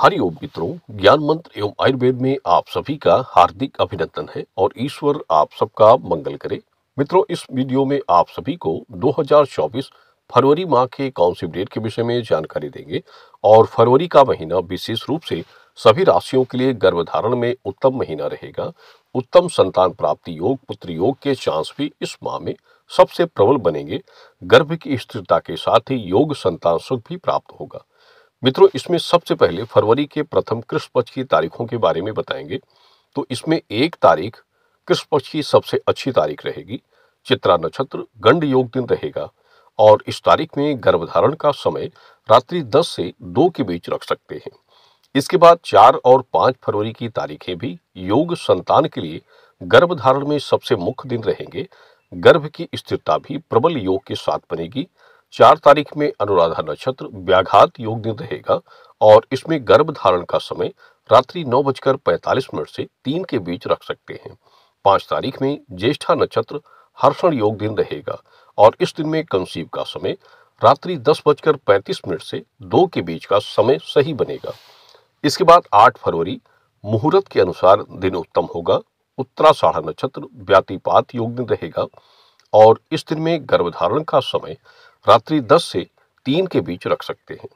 हरिओम मित्रों ज्ञान मंत्र एवं आयुर्वेद में आप सभी का हार्दिक अभिनंदन है और ईश्वर आप सबका मंगल करे मित्रों इस वीडियो में आप सभी को 2024 फरवरी माह के काउंसिल डेट के विषय में जानकारी देंगे और फरवरी का महीना विशेष रूप से सभी राशियों के लिए गर्भधारण में उत्तम महीना रहेगा उत्तम संतान प्राप्ति योग पुत्र योग के चांस भी इस माह में सबसे प्रबल बनेंगे गर्भ की स्थिरता के साथ ही योग संतान सुख भी प्राप्त होगा मित्रों इसमें सबसे पहले फरवरी के प्रथम कृष्ण पक्ष की तारीखों के बारे में बताएंगे तो इसमें एक तारीख कृष्ण पक्ष की सबसे अच्छी तारीख रहेगी चित्रा नक्षत्र गंड योग दिन रहेगा और इस तारीख में गर्भधारण का समय रात्रि 10 से 2 के बीच रख सकते हैं इसके बाद चार और पांच फरवरी की तारीखें भी योग संतान के लिए गर्भधारण में सबसे मुख्य दिन रहेंगे गर्भ की स्थिरता भी प्रबल योग के साथ बनेगी चार तारीख में अनुराधा नक्षत्र व्याघात योग दिन रहेगा और इसमें गर्भ धारण का समय रात्रि नौ बजकर पैंतालीस मिनट से तीन के बीच रख सकते हैं पांच तारीख में ज्येष्ठा नक्षत्र हर्षण योग दिन रहेगा और इस दिन में कंसीव का समय रात्रि दस बजकर पैंतीस मिनट से दो के बीच का समय सही बनेगा इसके बाद आठ फरवरी मुहूर्त के अनुसार दिन उत्तम होगा उत्तराषाढ़ा नक्षत्र व्यातिपात योग दिन रहेगा और इस दिन में गर्भधारण का समय रात्रि 10 से 3 के बीच रख सकते हैं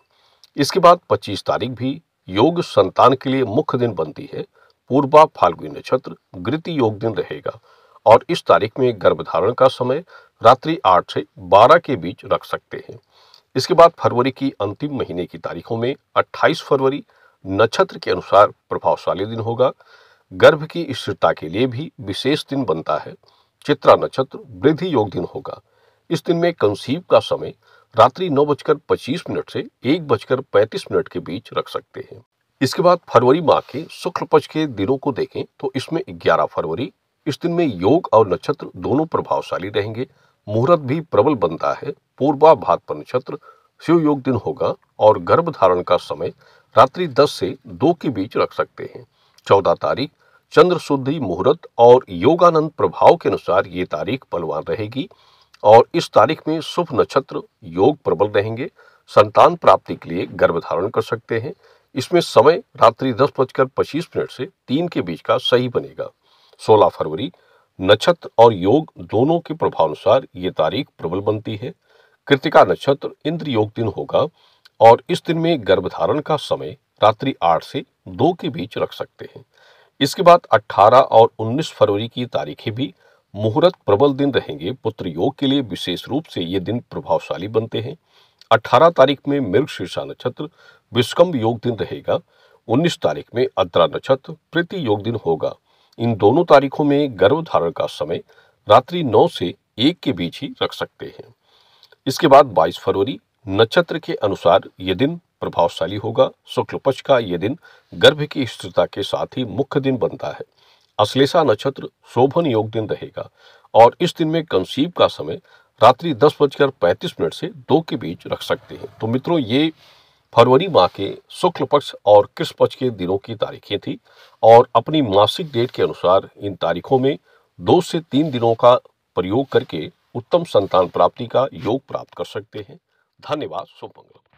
इसके बाद 25 तारीख भी योग संतान के लिए मुख्य दिन बनती है पूर्वा फाल्गुनी नक्षत्र गृति योग दिन रहेगा और इस तारीख में गर्भधारण का समय रात्रि 8 से 12 के बीच रख सकते हैं इसके बाद फरवरी की अंतिम महीने की तारीखों में 28 फरवरी नक्षत्र के अनुसार प्रभावशाली दिन होगा गर्भ की स्थिरता के लिए भी विशेष दिन बनता है चित्रा नक्षत्र वृद्धि योग दिन होगा इस दिन में कंसीव का समय रात्रि नौ बजकर पच्चीस मिनट से एक बजकर पैंतीस मिनट के बीच रख सकते हैं इसके बाद फरवरी माह के शुक्ल पक्ष के दिनों को देखें तो इसमें ग्यारह फरवरी इस दिन में योग और नक्षत्र दोनों प्रभावशाली रहेंगे मुहूर्त भी प्रबल बनता है पूर्वा भागपन नक्षत्र शिव योग दिन होगा और गर्भ धारण का समय रात्रि 10 से 2 के बीच रख सकते हैं 14 तारीख चंद्र शुद्धि मुहूर्त और योगानंद प्रभाव के अनुसार ये तारीख बलवान रहेगी और इस तारीख में शुभ नक्षत्र योग प्रबल रहेंगे संतान प्राप्ति के लिए गर्भ धारण कर सकते हैं इसमें समय रात्रि दस बजकर पच्चीस मिनट से तीन के बीच का सही बनेगा सोलह फरवरी नक्षत्र और योग दोनों के प्रभावानुसार ये तारीख प्रबल बनती है कृतिका नक्षत्र इंद्र योग दिन होगा और इस दिन में गर्भधारण का समय रात्रि आठ से दो के बीच रख सकते हैं इसके बाद 18 और 19 फरवरी की तारीखें भी मुहूर्त प्रबल दिन रहेंगे पुत्र योग के लिए विशेष रूप से ये दिन प्रभावशाली बनते हैं 18 तारीख में मृग शीर्षा नक्षत्र विस्कम्भ योग दिन रहेगा 19 तारीख में अद्रा नक्षत्र प्रति योग दिन होगा इन दोनों तारीखों में गर्भधारण का समय रात्रि 9 से 1 के बीच ही रख सकते हैं इसके बाद 22 फरवरी नक्षत्र के अनुसार ये दिन प्रभावशाली होगा शुक्ल पक्ष का ये दिन गर्भ की स्थिरता के साथ ही मुख्य दिन बनता है अश्लेषा नक्षत्र शोभन योग दिन रहेगा और इस दिन में कंसीव का समय रात्रि दस बजकर पैंतीस मिनट से दो के बीच रख सकते हैं तो मित्रों ये फरवरी माह के शुक्ल पक्ष और कृष्ण पक्ष के दिनों की तारीखें थी और अपनी मासिक डेट के अनुसार इन तारीखों में दो से तीन दिनों का प्रयोग करके उत्तम संतान प्राप्ति का योग प्राप्त कर सकते हैं धन्यवाद शुभ मंगल